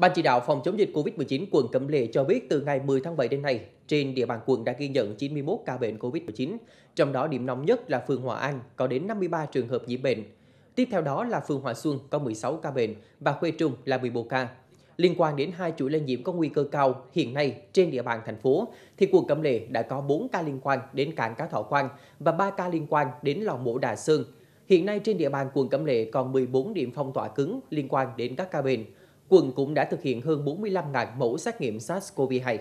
Ban chỉ đạo phòng chống dịch COVID-19 quận Cẩm Lệ cho biết từ ngày 10 tháng 7 đến nay, trên địa bàn quận đã ghi nhận 91 ca bệnh COVID-19, trong đó điểm nóng nhất là phường Hòa An có đến 53 trường hợp nhiễm bệnh. Tiếp theo đó là phường Hòa Xuân có 16 ca bệnh và Khuê Trung là 14 ca. Liên quan đến hai chuỗi lây nhiễm có nguy cơ cao hiện nay trên địa bàn thành phố, thì quận Cẩm Lệ đã có 4 ca liên quan đến cảng cá Thọ Quang và 3 ca liên quan đến lò mổ Đà Sơn. Hiện nay trên địa bàn quận Cẩm Lệ còn 14 điểm phong tỏa cứng liên quan đến các ca bệnh quận cũng đã thực hiện hơn 45.000 mẫu xét nghiệm SARS-CoV-2.